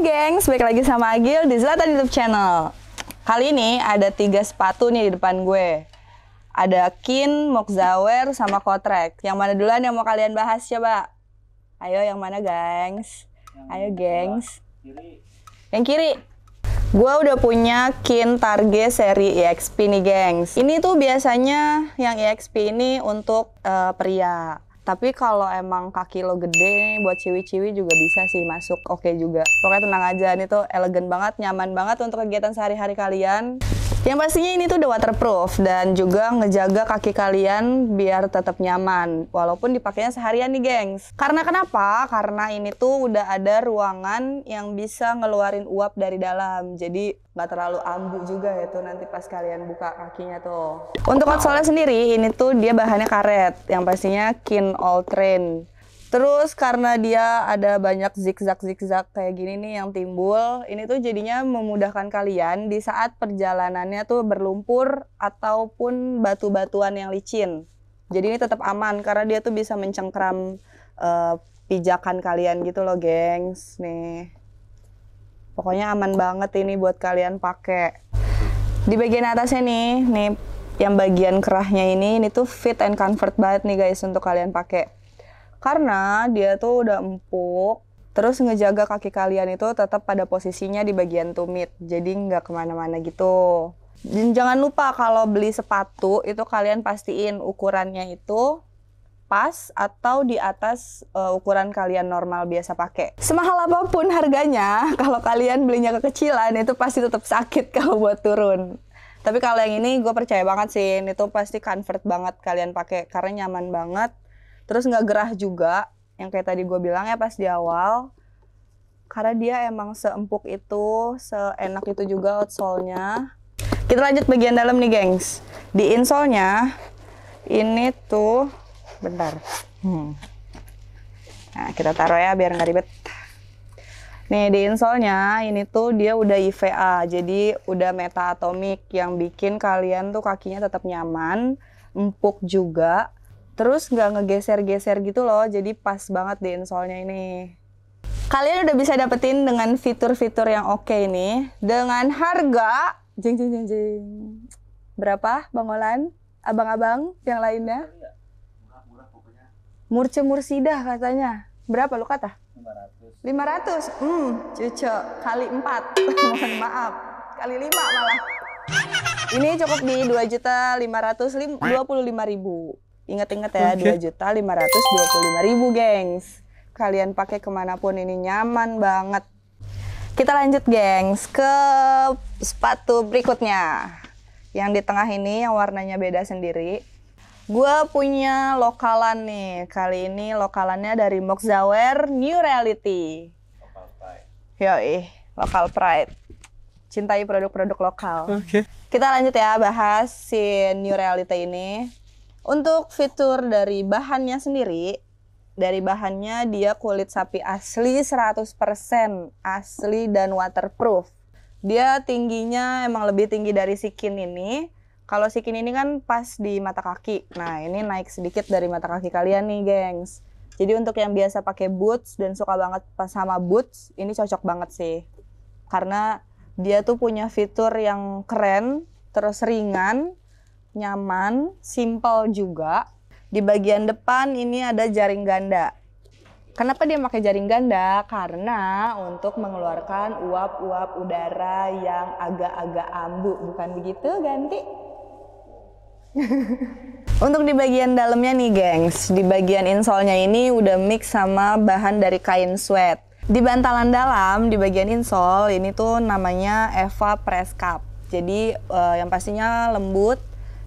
Geng, gengs, balik lagi sama Agil di Zlatan YouTube Channel Kali ini ada tiga sepatu nih di depan gue Ada Kin, Mokzawer, sama Kotrek Yang mana duluan yang mau kalian bahas coba? Ayo yang mana gengs? Ayo gengs Yang kiri Gue udah punya Kin Target seri EXP nih gengs Ini tuh biasanya yang EXP ini untuk uh, pria tapi kalau emang kaki lo gede buat ciwi-ciwi juga bisa sih masuk oke okay juga. Pokoknya tenang aja, ini tuh elegan banget, nyaman banget untuk kegiatan sehari-hari kalian. Yang pastinya ini tuh udah waterproof dan juga ngejaga kaki kalian biar tetap nyaman walaupun dipakainya seharian nih, gengs. Karena kenapa? Karena ini tuh udah ada ruangan yang bisa ngeluarin uap dari dalam. Jadi nggak terlalu ambu juga ya tuh nanti pas kalian buka kakinya tuh. Untuk outsole sendiri ini tuh dia bahannya karet yang pastinya kin all train Terus karena dia ada banyak zigzag zigzag kayak gini nih yang timbul, ini tuh jadinya memudahkan kalian di saat perjalanannya tuh berlumpur ataupun batu-batuan yang licin. Jadi ini tetap aman karena dia tuh bisa mencengkram uh, pijakan kalian gitu loh, gengs. Nih. Pokoknya aman banget ini buat kalian pakai. Di bagian atasnya nih, nih yang bagian kerahnya ini ini tuh fit and comfort banget nih guys untuk kalian pakai karena dia tuh udah empuk, terus ngejaga kaki kalian itu tetap pada posisinya di bagian tumit, jadi nggak kemana-mana gitu. Dan jangan lupa kalau beli sepatu itu kalian pastiin ukurannya itu pas atau di atas uh, ukuran kalian normal biasa pakai. Semahal apapun harganya, kalau kalian belinya kekecilan itu pasti tetap sakit kalau buat turun. Tapi kalau yang ini gue percaya banget sih, ini tuh pasti comfort banget kalian pakai karena nyaman banget terus nggak gerah juga yang kayak tadi gue bilang ya pas di awal karena dia emang seempuk itu seenak itu juga outsole-nya kita lanjut bagian dalam nih gengs di insole-nya ini tuh bentar hmm. nah kita taruh ya biar nggak ribet Nih di insole-nya, ini tuh dia udah IVA, jadi udah meta atomik yang bikin kalian tuh kakinya tetap nyaman, empuk juga, Terus nggak ngegeser-geser gitu loh, jadi pas banget di insolnya ini. Kalian udah bisa dapetin dengan fitur-fitur yang oke okay ini dengan harga jeng jeng jeng jeng berapa Bang Olan? Abang-abang yang lainnya? Murce Mursidah katanya. Berapa lu kata? 500. 500. Hmm, cucu kali 4. Mohon maaf. Kali 5 malah. Ini cukup di 2 juta 525 ribu. Ingat-ingat ya, dua juta lima ratus dua puluh lima ribu, gengs. Kalian pakai kemanapun ini nyaman banget. Kita lanjut, gengs, ke sepatu berikutnya. Yang di tengah ini yang warnanya beda sendiri. Gue punya lokalan nih. Kali ini lokalannya dari Moxawer New Reality. Lokal pride. ih, lokal pride. Cintai produk-produk lokal. Oke. Okay. Kita lanjut ya bahas si New Reality ini. Untuk fitur dari bahannya sendiri, dari bahannya dia kulit sapi asli 100% asli dan waterproof. Dia tingginya emang lebih tinggi dari sikin ini. Kalau sikin ini kan pas di mata kaki. Nah, ini naik sedikit dari mata kaki kalian nih, gengs. Jadi untuk yang biasa pakai boots dan suka banget pas sama boots, ini cocok banget sih. Karena dia tuh punya fitur yang keren, terus ringan, nyaman, simple juga. Di bagian depan ini ada jaring ganda. Kenapa dia pakai jaring ganda? Karena untuk mengeluarkan uap-uap udara yang agak-agak ambu, bukan begitu ganti? Untuk di bagian dalamnya nih gengs, di bagian insole-nya ini udah mix sama bahan dari kain sweat. Di bantalan dalam, di bagian insole ini tuh namanya Eva Press Cup. Jadi uh, yang pastinya lembut,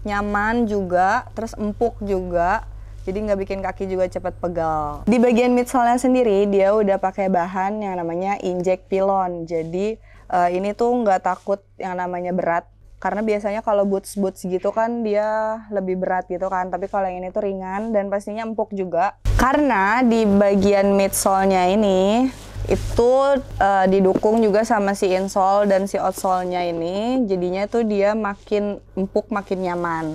nyaman juga, terus empuk juga. Jadi nggak bikin kaki juga cepat pegal. Di bagian midsole sendiri dia udah pakai bahan yang namanya inject pilon. Jadi uh, ini tuh nggak takut yang namanya berat karena biasanya kalau boots boots gitu kan dia lebih berat gitu kan tapi kalau yang ini tuh ringan dan pastinya empuk juga karena di bagian midsole-nya ini itu uh, didukung juga sama si insole dan si outsole-nya ini jadinya tuh dia makin empuk makin nyaman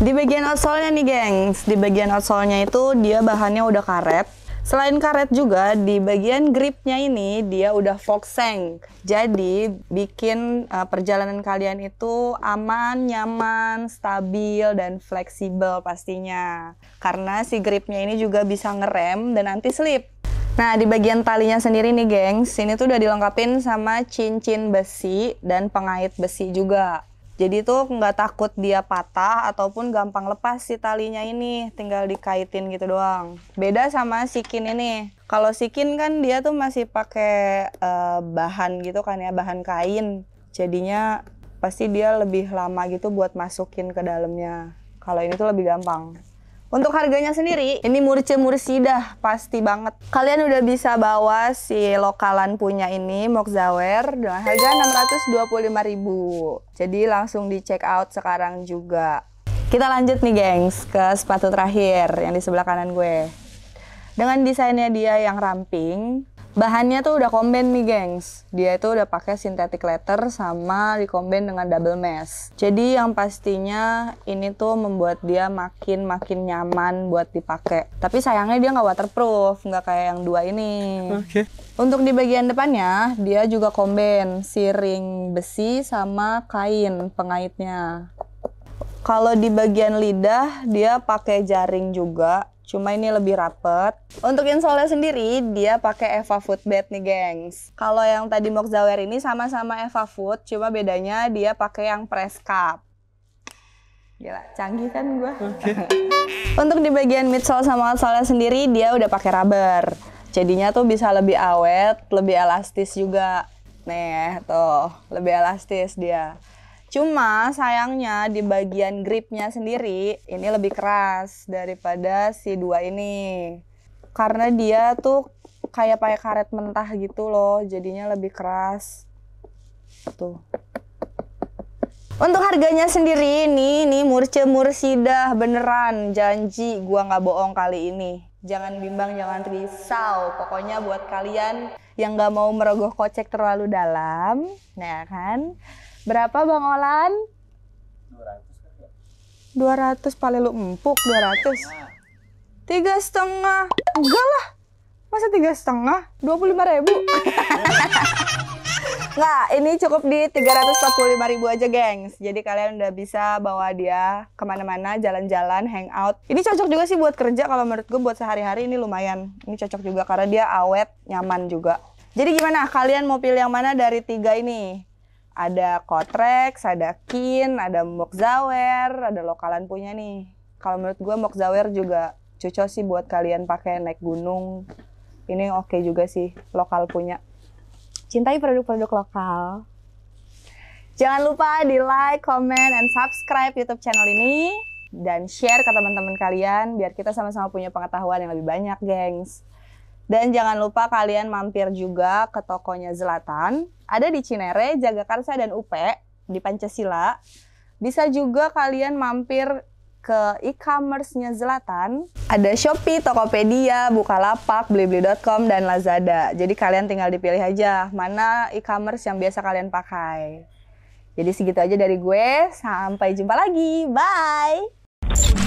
di bagian outsole-nya nih gengs di bagian outsole-nya itu dia bahannya udah karet Selain karet juga di bagian gripnya ini dia udah foxeng. Jadi bikin uh, perjalanan kalian itu aman, nyaman, stabil dan fleksibel pastinya. Karena si gripnya ini juga bisa ngerem dan anti slip. Nah, di bagian talinya sendiri nih, gengs. Ini tuh udah dilengkapin sama cincin besi dan pengait besi juga. Jadi tuh nggak takut dia patah ataupun gampang lepas si talinya ini, tinggal dikaitin gitu doang. Beda sama sikin ini. Kalau sikin kan dia tuh masih pakai uh, bahan gitu kan ya, bahan kain. Jadinya pasti dia lebih lama gitu buat masukin ke dalamnya. Kalau ini tuh lebih gampang. Untuk harganya sendiri, ini murce-mursidah pasti banget. Kalian udah bisa bawa si lokalan punya ini, Mokzawer, dengan harga 625.000. Jadi langsung di check out sekarang juga. Kita lanjut nih gengs ke sepatu terakhir yang di sebelah kanan gue. Dengan desainnya dia yang ramping, Bahannya tuh udah komben nih gengs. Dia itu udah pakai synthetic letter sama dikombin dengan double mesh. Jadi yang pastinya ini tuh membuat dia makin makin nyaman buat dipakai. Tapi sayangnya dia nggak waterproof, nggak kayak yang dua ini. Oke. Okay. Untuk di bagian depannya dia juga komben siring besi sama kain pengaitnya. Kalau di bagian lidah dia pakai jaring juga Cuma ini lebih rapet. Untuk insole sendiri, dia pakai Eva Footbed nih, gengs. Kalau yang tadi Moxawer ini sama-sama Eva Foot, cuma bedanya dia pakai yang press cup. Gila, canggih kan gue. Okay. Untuk di bagian midsole sama outsole sendiri, dia udah pakai rubber. Jadinya tuh bisa lebih awet, lebih elastis juga. Nih, tuh, lebih elastis dia. Cuma sayangnya di bagian gripnya sendiri ini lebih keras daripada si dua ini. Karena dia tuh kayak pakai karet mentah gitu loh, jadinya lebih keras. Tuh. Untuk harganya sendiri ini, ini murce mursidah beneran janji gua nggak bohong kali ini. Jangan bimbang, jangan risau. Pokoknya buat kalian yang nggak mau merogoh kocek terlalu dalam, nah kan, Berapa Bang Olan? 200 200 paling lu empuk 200. Tiga setengah. Enggak lah. Masa tiga setengah? 25 ribu. Enggak, ini cukup di 345 ribu aja gengs. Jadi kalian udah bisa bawa dia kemana-mana, jalan-jalan, hangout. Ini cocok juga sih buat kerja kalau menurut gue buat sehari-hari ini lumayan. Ini cocok juga karena dia awet, nyaman juga. Jadi gimana? Kalian mau pilih yang mana dari tiga ini? ada kotrek, ada Kin, ada Mokzawer, ada lokalan punya nih. Kalau menurut gue Mokzawer juga cocok sih buat kalian pakai naik gunung. Ini oke okay juga sih lokal punya. Cintai produk-produk lokal. Jangan lupa di like, comment, and subscribe YouTube channel ini dan share ke teman-teman kalian biar kita sama-sama punya pengetahuan yang lebih banyak, gengs. Dan jangan lupa kalian mampir juga ke tokonya Zlatan ada di Cinere, Jagakarsa dan UP di Pancasila. Bisa juga kalian mampir ke e-commerce-nya Zlatan. Ada Shopee, Tokopedia, Bukalapak, Blibli.com, dan Lazada. Jadi kalian tinggal dipilih aja mana e-commerce yang biasa kalian pakai. Jadi segitu aja dari gue. Sampai jumpa lagi. Bye!